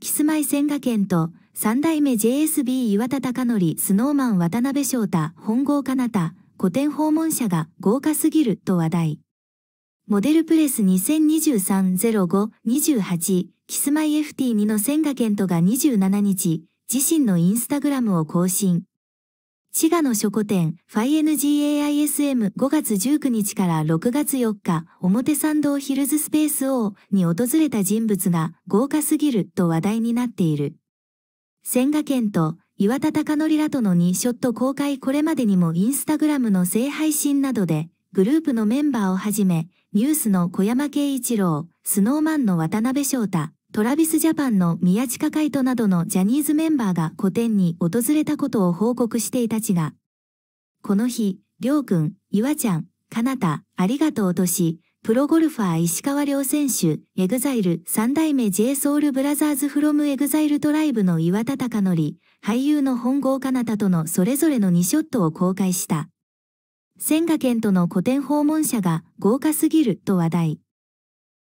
キスマイ千賀県と、三代目 JSB 岩田貴則、スノーマン渡辺翔太、本郷かなた、古典訪問者が豪華すぎると話題。モデルプレス2023-05-28、キスマイ FT2 の千賀健人が27日、自身のインスタグラムを更新。滋賀の書庫店フ FINGAISM5 月19日から6月4日表参道ヒルズスペース O に訪れた人物が豪華すぎると話題になっている。千賀県と岩田貴則らとの2ショット公開これまでにもインスタグラムの正配信などでグループのメンバーをはじめニュースの小山慶一郎、スノーマンの渡辺翔太、トラビスジャパンの宮近海斗などのジャニーズメンバーが古典に訪れたことを報告していたちが、この日、りょうくん、いわちゃん、かなた、ありがとうとし、プロゴルファー石川亮選手、エグザイル三代目 j ソウルブラザーズフロムエグザイルトライブの岩田隆則、俳優の本郷かなたとのそれぞれの2ショットを公開した。千賀県との古典訪問者が豪華すぎると話題。